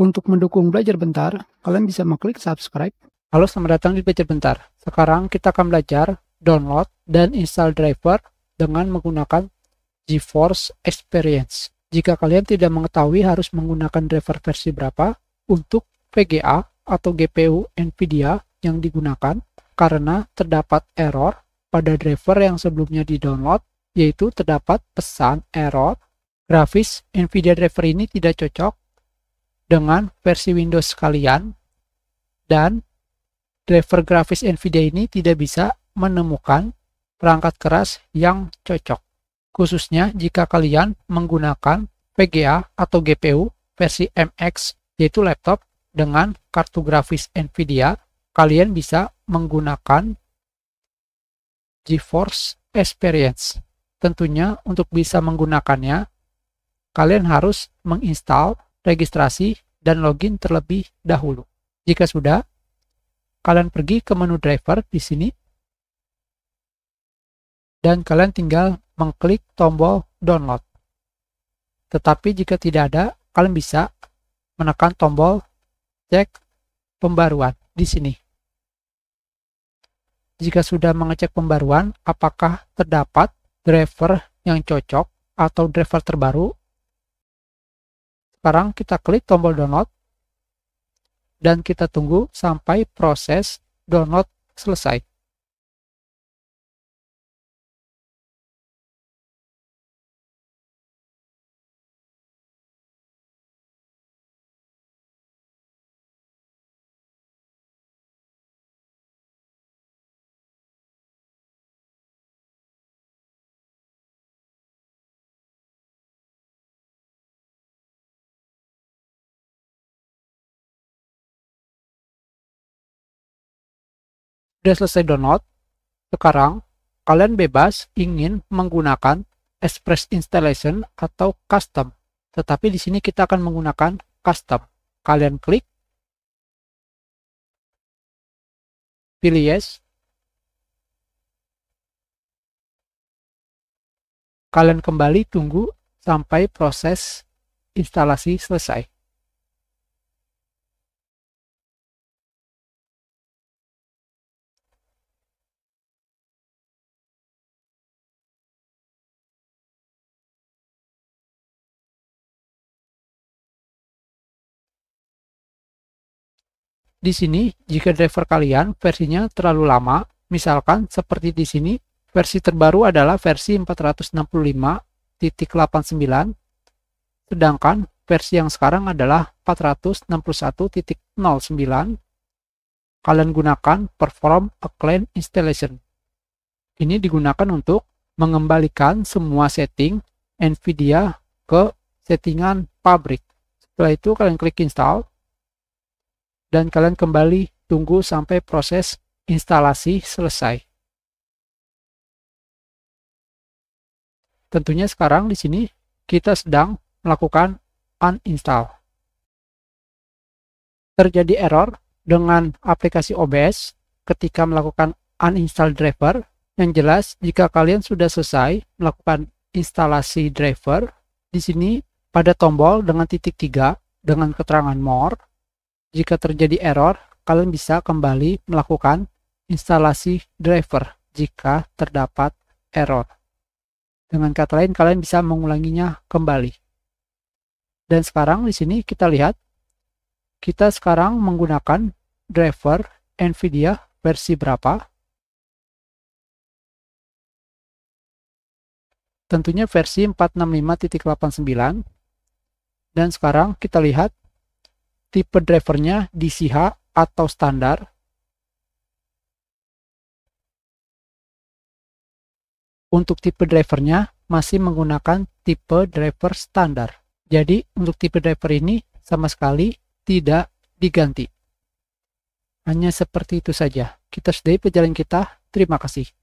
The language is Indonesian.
Untuk mendukung belajar bentar, kalian bisa mengklik subscribe. Halo, selamat datang di belajar bentar. Sekarang kita akan belajar download dan install driver dengan menggunakan GeForce Experience. Jika kalian tidak mengetahui harus menggunakan driver versi berapa untuk VGA atau GPU NVIDIA yang digunakan, karena terdapat error pada driver yang sebelumnya di-download, yaitu terdapat pesan error grafis NVIDIA driver ini tidak cocok dengan versi Windows kalian dan driver grafis NVIDIA ini tidak bisa menemukan perangkat keras yang cocok. Khususnya jika kalian menggunakan VGA atau GPU versi MX yaitu laptop dengan kartu grafis NVIDIA, kalian bisa menggunakan GeForce Experience. Tentunya untuk bisa menggunakannya, kalian harus menginstal registrasi, dan login terlebih dahulu. Jika sudah, kalian pergi ke menu driver di sini, dan kalian tinggal mengklik tombol download. Tetapi jika tidak ada, kalian bisa menekan tombol cek pembaruan di sini. Jika sudah mengecek pembaruan, apakah terdapat driver yang cocok atau driver terbaru sekarang kita klik tombol download dan kita tunggu sampai proses download selesai. Udah selesai download. Sekarang kalian bebas ingin menggunakan Express Installation atau Custom. Tetapi di sini kita akan menggunakan Custom. Kalian klik, pilih Yes, kalian kembali tunggu sampai proses instalasi selesai. Di sini, jika driver kalian versinya terlalu lama, misalkan seperti di sini, versi terbaru adalah versi 465.89, sedangkan versi yang sekarang adalah 461.09. Kalian gunakan perform a clean installation. Ini digunakan untuk mengembalikan semua setting NVIDIA ke settingan pabrik. Setelah itu kalian klik install dan kalian kembali tunggu sampai proses instalasi selesai. Tentunya sekarang di sini kita sedang melakukan uninstall. Terjadi error dengan aplikasi OBS ketika melakukan uninstall driver. Yang jelas, jika kalian sudah selesai melakukan instalasi driver, di sini pada tombol dengan titik 3 dengan keterangan more, jika terjadi error, kalian bisa kembali melakukan instalasi driver jika terdapat error. Dengan kata lain, kalian bisa mengulanginya kembali. Dan sekarang di sini kita lihat, kita sekarang menggunakan driver NVIDIA versi berapa. Tentunya versi 465.89. Dan sekarang kita lihat tipe drivernya DCH atau standar. Untuk tipe drivernya masih menggunakan tipe driver standar. Jadi untuk tipe driver ini sama sekali tidak diganti. Hanya seperti itu saja. Kita sudahi perjalanan kita. Terima kasih.